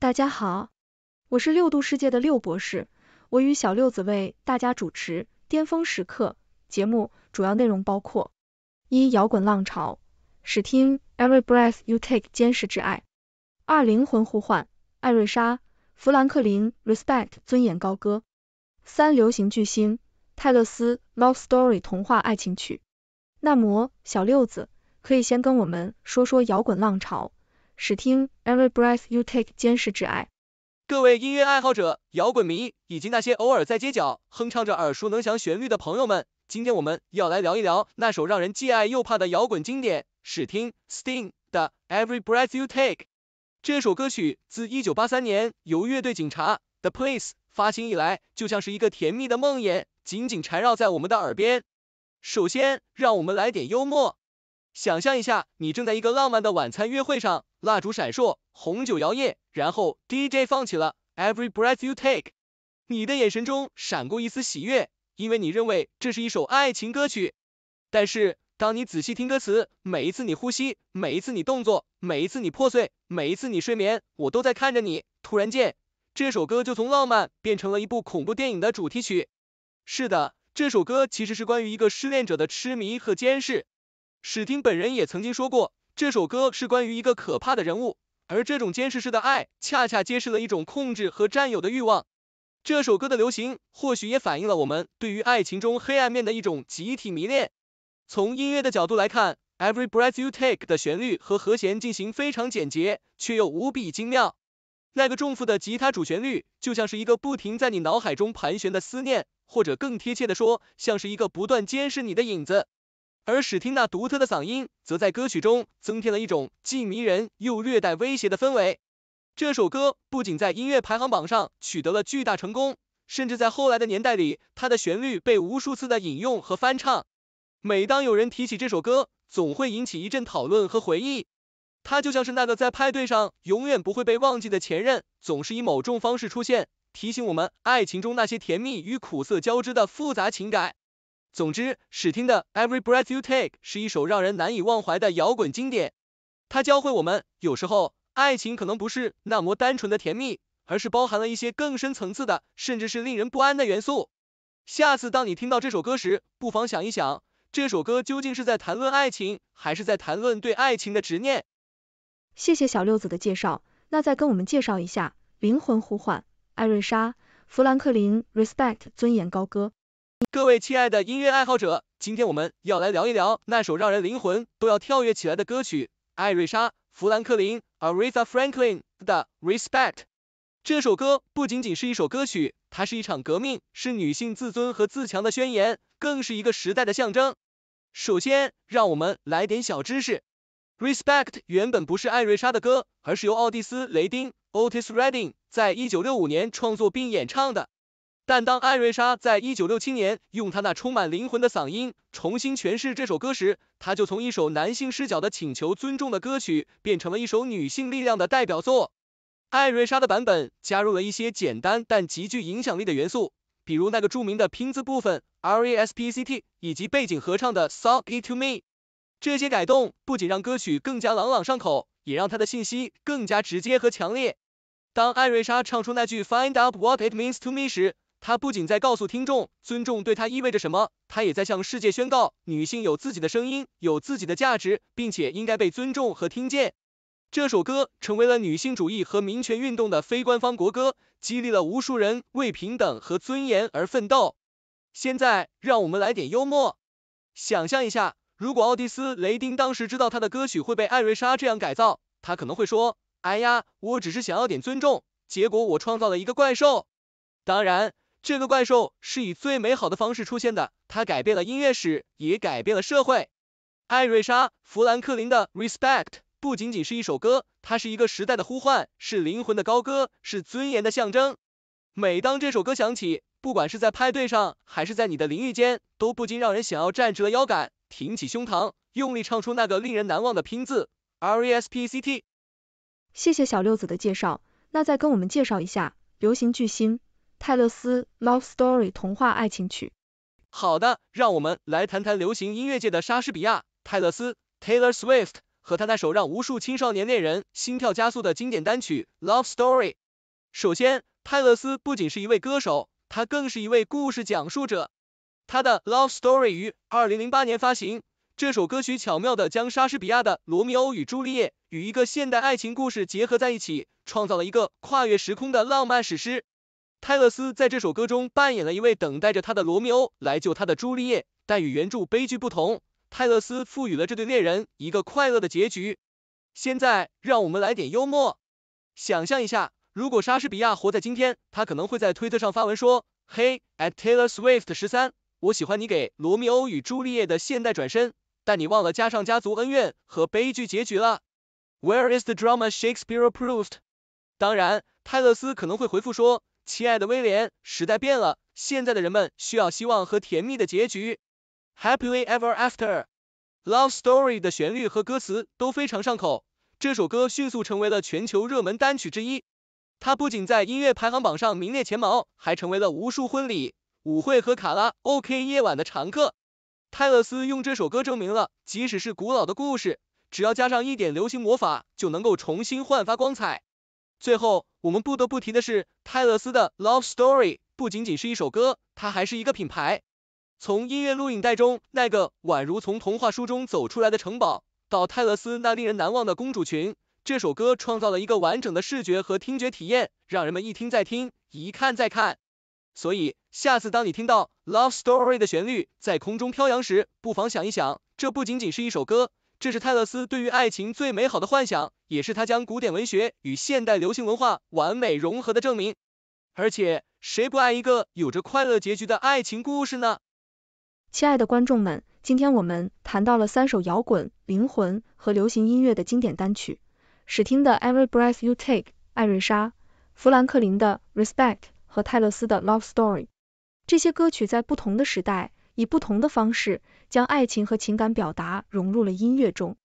大家好，我是六度世界的六博士，我与小六子为大家主持《巅峰时刻》节目，主要内容包括：一、摇滚浪潮，试听 Every Breath You Take 坚实挚爱；二、灵魂呼唤，艾瑞莎·弗兰克林 Respect 尊严高歌；三、流行巨星泰勒斯 Love Story 童话爱情曲。那么，小六子可以先跟我们说说摇滚浪潮。试听 Every Breath You Take，监视挚爱。各位音乐爱好者、摇滚迷，以及那些偶尔在街角哼唱着耳熟能详旋律的朋友们，今天我们要来聊一聊那首让人既爱又怕的摇滚经典。试听 Sting 的 Every Breath You Take。这首歌曲自1983年由乐队警察 The Police 发行以来，就像是一个甜蜜的梦魇，紧紧缠绕在我们的耳边。首先，让我们来点幽默。想象一下，你正在一个浪漫的晚餐约会上，蜡烛闪烁，红酒摇曳，然后 DJ 放起了 Every Breath You Take，你的眼神中闪过一丝喜悦，因为你认为这是一首爱情歌曲。但是当你仔细听歌词，每一次你呼吸，每一次你动作，每一次你破碎，每一次你睡眠，我都在看着你。突然间，这首歌就从浪漫变成了一部恐怖电影的主题曲。是的，这首歌其实是关于一个失恋者的痴迷和监视。史汀本人也曾经说过，这首歌是关于一个可怕的人物，而这种监视式的爱，恰恰揭示了一种控制和占有的欲望。这首歌的流行，或许也反映了我们对于爱情中黑暗面的一种集体迷恋。从音乐的角度来看，Every Breath You Take 的旋律和和弦进行非常简洁，却又无比精妙。那个重复的吉他主旋律，就像是一个不停在你脑海中盘旋的思念，或者更贴切的说，像是一个不断监视你的影子。而史汀那独特的嗓音，则在歌曲中增添了一种既迷人又略带威胁的氛围。这首歌不仅在音乐排行榜上取得了巨大成功，甚至在后来的年代里，它的旋律被无数次的引用和翻唱。每当有人提起这首歌，总会引起一阵讨论和回忆。它就像是那个在派对上永远不会被忘记的前任，总是以某种方式出现，提醒我们爱情中那些甜蜜与苦涩交织的复杂情感。总之，史汀的 Every Breath You Take 是一首让人难以忘怀的摇滚经典。它教会我们，有时候爱情可能不是那么单纯的甜蜜，而是包含了一些更深层次的，甚至是令人不安的元素。下次当你听到这首歌时，不妨想一想，这首歌究竟是在谈论爱情，还是在谈论对爱情的执念？谢谢小六子的介绍，那再跟我们介绍一下灵魂呼唤，艾瑞莎，弗兰克林，Respect，尊严高歌。各位亲爱的音乐爱好者，今天我们要来聊一聊那首让人灵魂都要跳跃起来的歌曲，艾瑞莎·弗兰克林 （Aretha Franklin） 的《Respect》。这首歌不仅仅是一首歌曲，它是一场革命，是女性自尊和自强的宣言，更是一个时代的象征。首先，让我们来点小知识，《Respect》原本不是艾瑞莎的歌，而是由奥蒂斯·雷丁 （Otis Redding） 在一九六五年创作并演唱的。但当艾瑞莎在一九六七年用她那充满灵魂的嗓音重新诠释这首歌时，她就从一首男性视角的请求尊重的歌曲，变成了一首女性力量的代表作。艾瑞莎的版本加入了一些简单但极具影响力的元素，比如那个著名的拼字部分 R E S P C T，以及背景合唱的 s o c k It To Me。这些改动不仅让歌曲更加朗朗上口，也让它的信息更加直接和强烈。当艾瑞莎唱出那句 Find Out What It Means To Me 时，他不仅在告诉听众尊重对他意味着什么，他也在向世界宣告女性有自己的声音，有自己的价值，并且应该被尊重和听见。这首歌成为了女性主义和民权运动的非官方国歌，激励了无数人为平等和尊严而奋斗。现在，让我们来点幽默，想象一下，如果奥蒂斯·雷丁当时知道他的歌曲会被艾瑞莎这样改造，他可能会说：“哎呀，我只是想要点尊重，结果我创造了一个怪兽。”当然。这个怪兽是以最美好的方式出现的，它改变了音乐史，也改变了社会。艾瑞莎·弗兰克林的《Respect》不仅仅是一首歌，它是一个时代的呼唤，是灵魂的高歌，是尊严的象征。每当这首歌响起，不管是在派对上，还是在你的淋浴间，都不禁让人想要站直了腰杆，挺起胸膛，用力唱出那个令人难忘的拼字 R E S P E C T。谢谢小六子的介绍，那再跟我们介绍一下流行巨星。泰勒斯 Love Story 童话爱情曲。好的，让我们来谈谈流行音乐界的莎士比亚泰勒斯 Taylor Swift 和他那首让无数青少年恋人心跳加速的经典单曲 Love Story。首先，泰勒斯不仅是一位歌手，他更是一位故事讲述者。他的 Love Story 于2008年发行，这首歌曲巧妙地将莎士比亚的罗密欧与朱丽叶与一个现代爱情故事结合在一起，创造了一个跨越时空的浪漫史诗。泰勒斯在这首歌中扮演了一位等待着他的罗密欧来救他的朱丽叶，但与原著悲剧不同，泰勒斯赋予了这对恋人一个快乐的结局。现在，让我们来点幽默。想象一下，如果莎士比亚活在今天，他可能会在推特上发文说：“嘿，at Taylor Swift 十三，我喜欢你给罗密欧与朱丽叶的现代转身，但你忘了加上家族恩怨和悲剧结局了。Where is the drama Shakespeare p r o v e d 当然，泰勒斯可能会回复说。亲爱的威廉，时代变了，现在的人们需要希望和甜蜜的结局。Happy i l ever after，Love Story 的旋律和歌词都非常上口，这首歌迅速成为了全球热门单曲之一。它不仅在音乐排行榜上名列前茅，还成为了无数婚礼、舞会和卡拉 OK 夜晚的常客。泰勒斯用这首歌证明了，即使是古老的故事，只要加上一点流行魔法，就能够重新焕发光彩。最后，我们不得不提的是泰勒斯的《Love Story》，不仅仅是一首歌，它还是一个品牌。从音乐录影带中那个宛如从童话书中走出来的城堡，到泰勒斯那令人难忘的公主裙，这首歌创造了一个完整的视觉和听觉体验，让人们一听再听，一看再看。所以，下次当你听到《Love Story》的旋律在空中飘扬时，不妨想一想，这不仅仅是一首歌。这是泰勒斯对于爱情最美好的幻想，也是他将古典文学与现代流行文化完美融合的证明。而且，谁不爱一个有着快乐结局的爱情故事呢？亲爱的观众们，今天我们谈到了三首摇滚、灵魂和流行音乐的经典单曲：史汀的《Every Breath You Take》，艾瑞莎、富兰克林的《Respect》和泰勒斯的《Love Story》。这些歌曲在不同的时代。以不同的方式将爱情和情感表达融入了音乐中。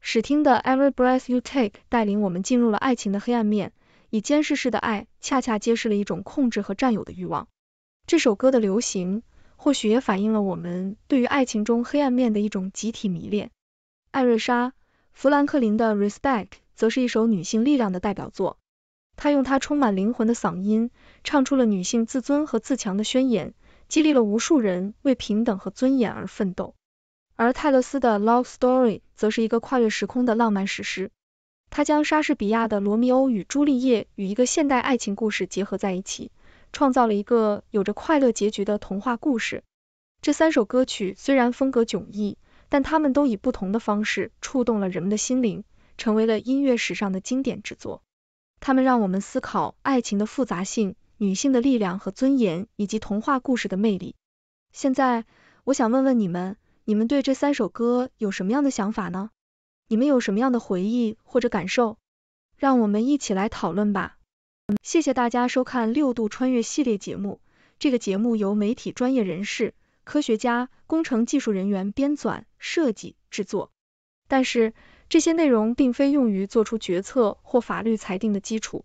史汀的 Every Breath You Take 带领我们进入了爱情的黑暗面，以监视式的爱恰恰揭示了一种控制和占有的欲望。这首歌的流行或许也反映了我们对于爱情中黑暗面的一种集体迷恋。艾瑞莎·弗兰克林的 Respect 则是一首女性力量的代表作，她用她充满灵魂的嗓音唱出了女性自尊和自强的宣言。激励了无数人为平等和尊严而奋斗。而泰勒斯的 Love Story 则是一个跨越时空的浪漫史诗，他将莎士比亚的罗密欧与朱丽叶与一个现代爱情故事结合在一起，创造了一个有着快乐结局的童话故事。这三首歌曲虽然风格迥异，但他们都以不同的方式触动了人们的心灵，成为了音乐史上的经典之作。他们让我们思考爱情的复杂性。女性的力量和尊严，以及童话故事的魅力。现在，我想问问你们，你们对这三首歌有什么样的想法呢？你们有什么样的回忆或者感受？让我们一起来讨论吧。谢谢大家收看六度穿越系列节目。这个节目由媒体专业人士、科学家、工程技术人员编纂、设计、制作，但是这些内容并非用于做出决策或法律裁定的基础。